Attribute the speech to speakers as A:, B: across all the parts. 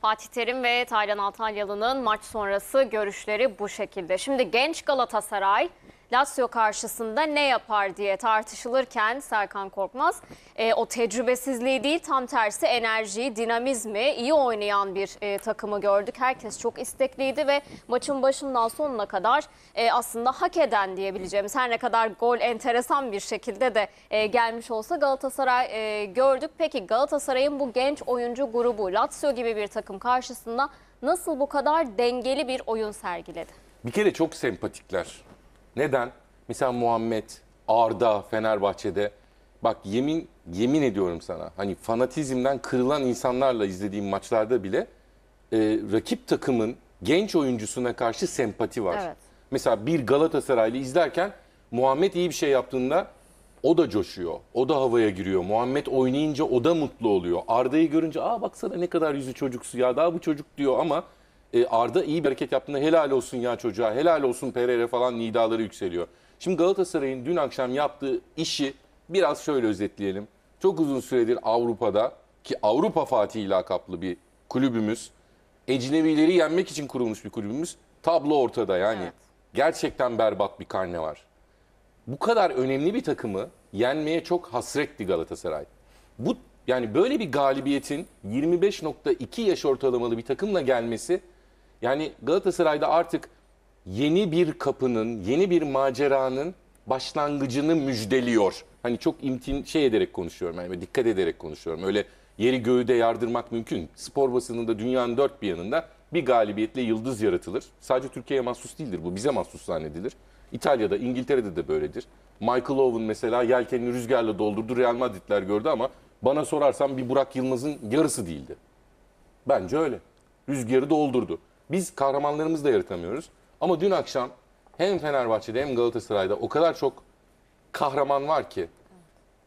A: Fatih Terim ve Taylan Antalyalı'nın maç sonrası görüşleri bu şekilde. Şimdi genç Galatasaray Lazio karşısında ne yapar diye tartışılırken Serkan Korkmaz e, o tecrübesizliği değil tam tersi enerjiyi, dinamizmi, iyi oynayan bir e, takımı gördük. Herkes çok istekliydi ve maçın başından sonuna kadar e, aslında hak eden diyebileceğimiz her ne kadar gol enteresan bir şekilde de e, gelmiş olsa Galatasaray e, gördük. Peki Galatasaray'ın bu genç oyuncu grubu Lazio gibi bir takım karşısında nasıl bu kadar dengeli bir oyun sergiledi?
B: Bir kere çok sempatikler. Neden? Misal Muhammed, Arda Fenerbahçe'de. Bak yemin yemin ediyorum sana. Hani fanatizmden kırılan insanlarla izlediğim maçlarda bile e, rakip takımın genç oyuncusuna karşı sempati var. Evet. Mesela bir Galatasaraylı izlerken Muhammed iyi bir şey yaptığında o da coşuyor. O da havaya giriyor. Muhammed oynayınca o da mutlu oluyor. Arda'yı görünce aa baksana ne kadar yüzü çocuksu ya daha bu çocuk diyor ama e, Arda iyi bir hareket yaptığında helal olsun ya çocuğa, helal olsun Pereira falan nidaları yükseliyor. Şimdi Galatasaray'ın dün akşam yaptığı işi biraz şöyle özetleyelim. Çok uzun süredir Avrupa'da ki Avrupa Fatih lakaplı bir kulübümüz, ecnebileri yenmek için kurulmuş bir kulübümüz. Tablo ortada yani. Evet. Gerçekten berbat bir karne var. Bu kadar önemli bir takımı yenmeye çok hasretti Galatasaray. Bu yani böyle bir galibiyetin 25.2 yaş ortalamalı bir takımla gelmesi yani Galatasaray'da artık yeni bir kapının, yeni bir maceranın başlangıcını müjdeliyor. Hani çok imtin şey ederek konuşuyorum yani dikkat ederek konuşuyorum. Öyle yeri göğü de yardırmak mümkün. Spor basınında dünyanın dört bir yanında bir galibiyetle yıldız yaratılır. Sadece Türkiye'ye mahsus değildir bu. Bize mahsus zannedilir. İtalya'da, İngiltere'de de böyledir. Michael Owen mesela yelkenini rüzgarla doldurdu. Real Madridler gördü ama bana sorarsan bir Burak Yılmaz'ın yarısı değildi. Bence öyle. Rüzgarı doldurdu. Biz kahramanlarımızı da yaratamıyoruz. Ama dün akşam hem Fenerbahçe'de hem Galatasaray'da o kadar çok kahraman var ki.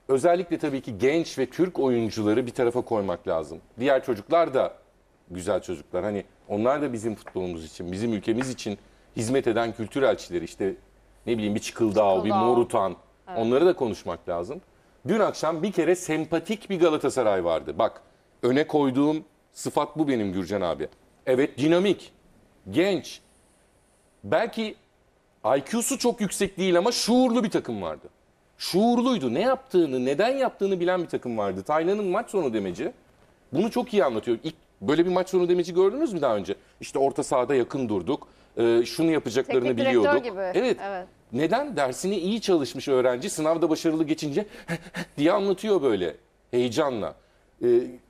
B: Özellikle tabii ki genç ve Türk oyuncuları bir tarafa koymak lazım. Diğer çocuklar da güzel çocuklar. Hani onlar da bizim futbolumuz için, bizim ülkemiz için hizmet eden kültür elçileri. İşte ne bileyim bir Çıkıldağ, Çıkıldağ. bir Morutan. Evet. Onları da konuşmak lazım. Dün akşam bir kere sempatik bir Galatasaray vardı. Bak öne koyduğum sıfat bu benim Gürcan abi. Evet dinamik, genç. Belki IQ'su çok yüksek değil ama şuurlu bir takım vardı. Şuurluydu. Ne yaptığını, neden yaptığını bilen bir takım vardı. Taylan'ın maç sonu demeci bunu çok iyi anlatıyor. İlk böyle bir maç sonu demeci gördünüz mü daha önce? İşte orta sahada yakın durduk. E, şunu yapacaklarını Teknik biliyorduk. Gibi. Evet. evet. Neden dersini iyi çalışmış öğrenci sınavda başarılı geçince diye anlatıyor böyle heyecanla. E,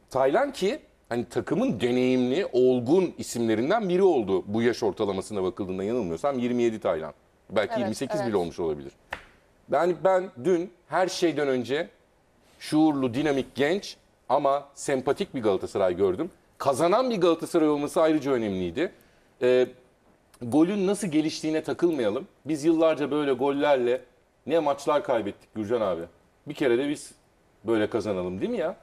B: Taylan ki hani takımın deneyimli, olgun isimlerinden biri oldu bu yaş ortalamasına bakıldığında yanılmıyorsam 27 Taylan. Belki Evet, 28 evet. bile olmuş olabilir. Yani ben dün her şeyden önce şuurlu, dinamik, genç ama sempatik bir Galatasaray gördüm. Kazanan bir Galatasaray olması ayrıca önemliydi. Ee, golün nasıl geliştiğine takılmayalım. Biz yıllarca böyle gollerle ne maçlar kaybettik Gürcan abi. Bir kere de biz böyle kazanalım değil mi ya?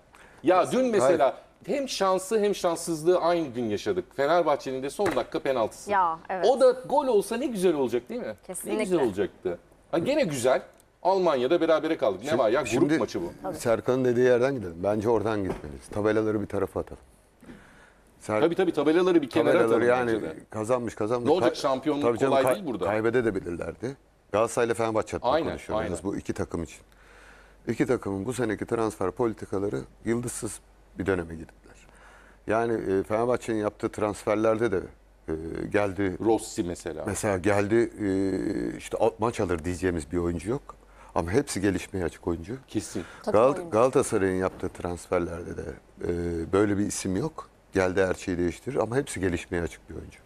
B: Ya dün mesela hem şansı hem şanssızlığı aynı gün yaşadık. Fenerbahçe'nin de son dakika penaltısı.
A: Ya, evet. O da
B: gol olsa ne güzel olacak değil mi? Kesinlikle. Ne güzel olacaktı. Ha gene güzel. Almanya'da berabere kaldık. Ne var ya grup Şimdi maçı bu.
C: Serkan'ın dediği yerden gidelim. Bence oradan gitmeliyiz. Tabelaları bir tarafa atalım. Ser
B: Tabii tabii tabelaları bir kenara atalım. Tabelaları yani bence
C: kazanmış kazanmış. Ne olacak şampiyonluk Tabii canım, kolay kay- değil burada. Kaybedebilirlerdi. Galatasaray'la Fenerbahçe hakkında Aynen, konuşuyoruz aynen. bu iki takım için. İki takımın bu seneki transfer politikaları yıldızsız bir döneme girdiler. Yani e, Fenerbahçe'nin yaptığı transferlerde de e, geldi. Rossi mesela. Mesela geldi e, işte maç alır diyeceğimiz bir oyuncu yok. Ama hepsi gelişmeye açık oyuncu. Kesin. Gal Galatasaray'ın yaptığı transferlerde de e, böyle bir isim yok. Geldi her şeyi değiştirir ama hepsi gelişmeye açık bir oyuncu.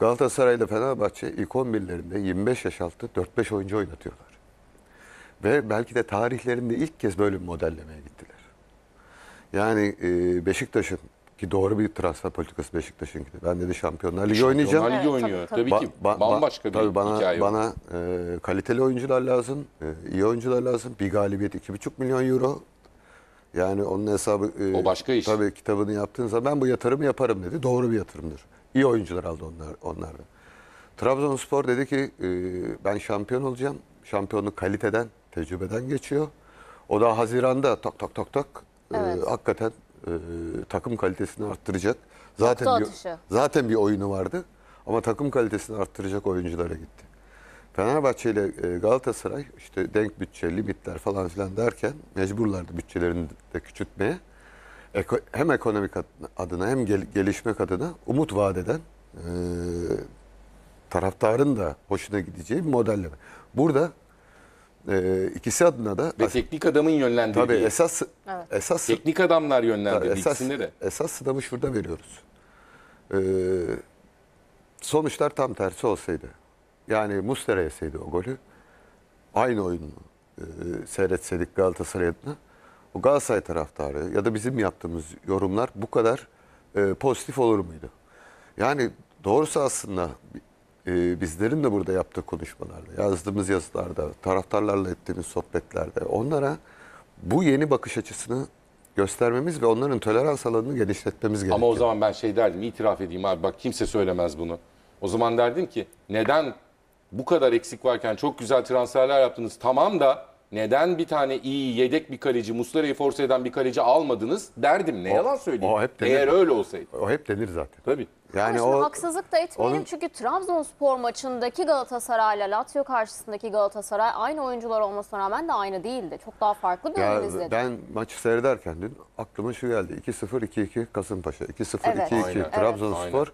C: Galatasaray'la Fenerbahçe ilk 11'lerinde 25 yaş altı 4-5 oyuncu oynatıyorlar. Ve belki de tarihlerinde ilk kez böyle bir modellemeye gittiler. Yani e, Beşiktaş'ın ki doğru bir transfer politikası Beşiktaş'ınki. Ben dedi Şampiyonlar Ligi oynayacağım. Şampiyonlar Ligi oynuyor. Tabii, tabii. ki ba, ba, bambaşka tabii bir bana, hikaye. Bana e, kaliteli oyuncular lazım, e, iyi oyuncular lazım. Bir galibiyet 2,5 milyon euro. Yani onun hesabı... E, o başka iş. Tabii kitabını yaptığın zaman ben bu yatırımı yaparım dedi. Doğru bir yatırımdır. İyi oyuncular aldı onlar, onlardan. Trabzonspor dedi ki e, ben şampiyon olacağım. Şampiyonluk kaliteden, tecrübeden geçiyor. O da Haziran'da tok tok tok tok ee, evet. e, hakikaten e, takım kalitesini arttıracak. Zaten bir, zaten bir oyunu vardı ama takım kalitesini arttıracak oyunculara gitti. Fenerbahçe ile e, Galatasaray işte denk bütçe, limitler falan filan derken mecburlardı bütçelerini de küçültmeye. Eko, hem ekonomik adına hem gel, gelişmek adına umut vaat eden e, taraftarın da hoşuna gideceği bir modelleme. Burada e, ikisi adına da
B: Ve teknik adamın yönlendirdiği. tabii esas Evet. esas teknik adamlar yönlendirdi Tabii, esas, ikisinde de. Esas sınavı şurada veriyoruz.
C: Ee, sonuçlar tam tersi olsaydı. Yani Muslera yeseydi o golü. Aynı oyunu e, seyretseydik Galatasaray adına. O Galatasaray taraftarı ya da bizim yaptığımız yorumlar bu kadar e, pozitif olur muydu? Yani doğrusu aslında e, bizlerin de burada yaptığı konuşmalarda, yazdığımız yazılarda, taraftarlarla ettiğimiz sohbetlerde onlara bu yeni bakış açısını göstermemiz ve onların tolerans alanını genişletmemiz
B: gerekiyor. Ama o zaman ben şey derdim, itiraf edeyim abi bak kimse söylemez bunu. O zaman derdim ki neden bu kadar eksik varken çok güzel transferler yaptınız tamam da neden bir tane iyi yedek bir kaleci, Muslera'yı force eden bir kaleci almadınız derdim. Ne o, yalan söyleyeyim. O hep denir. Eğer öyle olsaydı. O hep denir zaten. Tabii. Yani Ama o, haksızlık
A: da etmeyelim onun... çünkü Trabzonspor maçındaki Galatasaray ile Lazio karşısındaki Galatasaray aynı oyuncular olmasına rağmen de aynı değildi. Çok daha farklı bir ya, oyun izledi. Ben
C: maçı seyrederken dün aklıma şu geldi. 2-0, 2-2 Kasımpaşa, 2-0, evet. 2-2 Trabzonspor.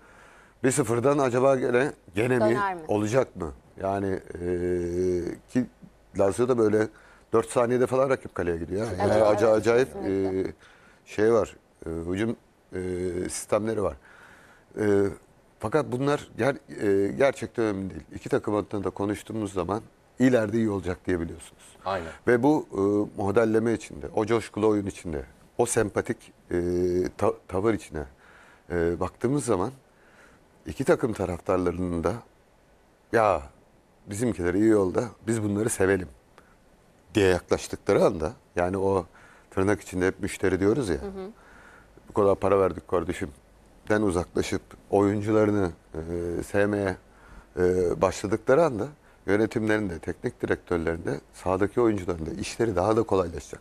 C: Evet. 1-0'dan acaba gene, gene mi, mi olacak mı? Yani e, ki Lazio da böyle 4 saniyede falan rakip kaleye gidiyor. Yani evet, acayip, evet, acayip e, şey var, e, hücum e, sistemleri var. E, fakat bunlar ger, e, gerçekten önemli değil. İki takım adına da konuştuğumuz zaman ileride iyi olacak diye biliyorsunuz. Aynen. Ve bu e, modelleme içinde, o coşkulu oyun içinde, o sempatik e, ta, tavır içine e, baktığımız zaman iki takım taraftarlarının da ya bizimkiler iyi yolda biz bunları sevelim diye yaklaştıkları anda yani o tırnak içinde hep müşteri diyoruz ya hı hı. bu kadar para verdik kardeşim rakipten uzaklaşıp oyuncularını e, sevmeye e, başladıkları anda yönetimlerin de teknik direktörlerin de sahadaki oyuncuların da işleri daha da kolaylaşacak.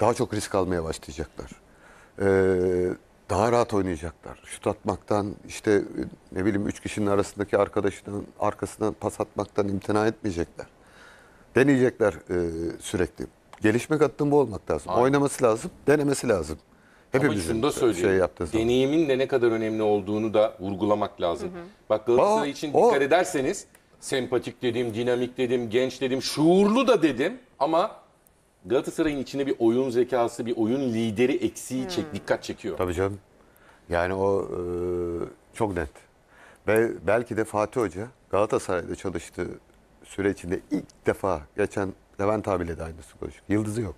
C: Daha çok risk almaya başlayacaklar. Ee, daha rahat oynayacaklar. Şut atmaktan işte ne bileyim üç kişinin arasındaki arkadaşının arkasından pas atmaktan imtina etmeyecekler. Deneyecekler e, sürekli. Gelişmek hattında bu olmak lazım. Aynen. Oynaması lazım, denemesi lazım.
B: Hepimizin Ama şunu da şey söyleyeyim. Deneyimin de ne kadar önemli olduğunu da vurgulamak lazım. Hı hı. Bak Galatasaray o, için o. dikkat ederseniz sempatik dedim, dinamik dedim, genç dedim, şuurlu da dedim ama Galatasaray'ın içine bir oyun zekası, bir oyun lideri eksiği hmm. çek, dikkat çekiyor.
C: Tabii canım. Yani o e, çok net. Ve belki de Fatih Hoca Galatasaray'da çalıştığı süre içinde ilk defa geçen Levent abiyle de aynısı konuştuk. Yıldızı yok.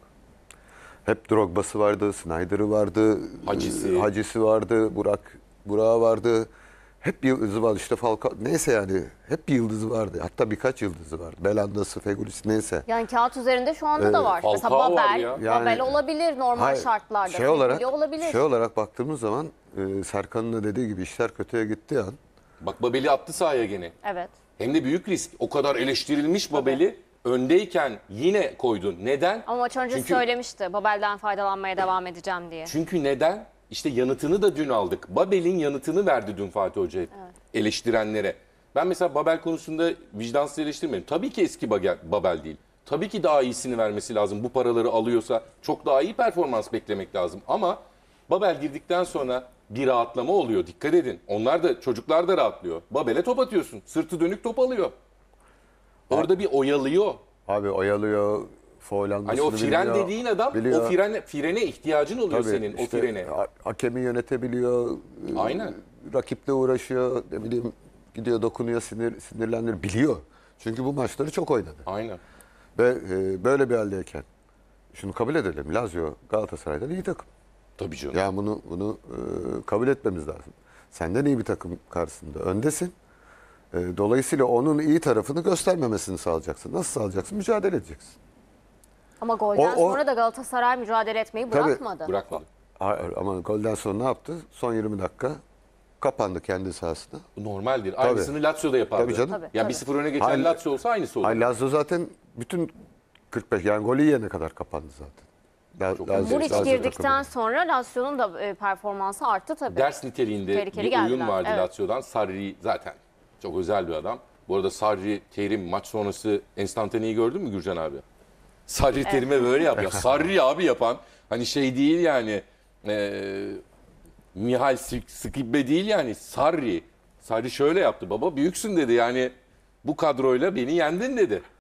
C: Hep Drogba'sı vardı, Snyder'ı vardı, Hacisi, e, Hacisi vardı, Burak Burak'ı vardı. Hep bir yıldızı vardı işte Falcao neyse yani hep bir yıldızı vardı. Hatta birkaç yıldızı var. Belandası, Fegulis neyse.
A: Yani kağıt üzerinde şu anda ee, da var. Mesela Babel, var ya. Yani, Babel olabilir normal hayır, şartlarda. Şey olarak, olabilir. şey
C: olarak baktığımız zaman e, Serkan'ın da
B: dediği gibi işler kötüye gitti an. Bak Babel'i attı sahaya gene. Evet. Hem de büyük risk. O kadar eleştirilmiş Babel'i öndeyken yine koydun. Neden? Ama maç önce Çünkü-
A: söylemişti Babel'den faydalanmaya devam edeceğim diye.
B: Çünkü neden? İşte yanıtını da dün aldık. Babel'in yanıtını verdi dün Fatih Hoca eleştirenlere. Ben mesela Babel konusunda vicdansız eleştirmedim. Tabii ki eski Babel değil. Tabii ki daha iyisini vermesi lazım. Bu paraları alıyorsa çok daha iyi performans beklemek lazım. Ama Babel girdikten sonra bir rahatlama oluyor. Dikkat edin. Onlar da çocuklar da rahatlıyor. Babel'e top atıyorsun. Sırtı dönük top alıyor. Orada bir oyalıyor. Abi oyalıyor. Foylanmasını Hani o fren biliyor, dediğin adam biliyor. o fren frene ihtiyacın oluyor Tabii, senin işte, o frene.
C: Hakemi yönetebiliyor. E, Aynen. Rakiple uğraşıyor. Ne bileyim gidiyor dokunuyor sinir, sinirlenir. Biliyor. Çünkü bu maçları çok oynadı. Aynen. Ve e, böyle bir haldeyken. Şunu kabul edelim. Lazio Galatasaray'dan iyi takım. Tabii canım. Yani bunu bunu e, kabul etmemiz lazım. Senden iyi bir takım karşısında öndesin. Ee, dolayısıyla onun iyi tarafını göstermemesini sağlayacaksın. Nasıl sağlayacaksın? Mücadele edeceksin.
A: Ama golden O- o- sonra da Galatasaray mücadele etmeyi Tabii. bırakmadı. Bırakmadı.
C: Hayır, ama golden sonra ne yaptı? Son 20 dakika kapandı kendi sahasında. Bu normaldir. Aynısını Lazio'da yapardı. Tabii canım. Tabii, Ya tabii. 1-0 öne geçen Hayır. Lazio olsa
B: aynısı olur. Ay Lazio
C: zaten bütün 45 yani golü yiyene kadar kapandı zaten.
B: La- Lazio- Muriç Lazio girdikten takımı.
A: sonra Lazio'nun da e, performansı arttı tabii. Ders
B: niteliğinde Tehlikeli bir geldiler, oyun vardı evet. Lazio'dan. Sarri zaten çok özel bir adam. Bu arada Sarri Terim maç sonrası enstantaneyi gördün mü Gürcan abi? Sarri evet. Terim'e böyle yap. Ya Sarri abi yapan hani şey değil yani e, Mihal Skibbe değil yani Sarri. Sarri şöyle yaptı baba büyüksün dedi yani bu kadroyla beni yendin dedi.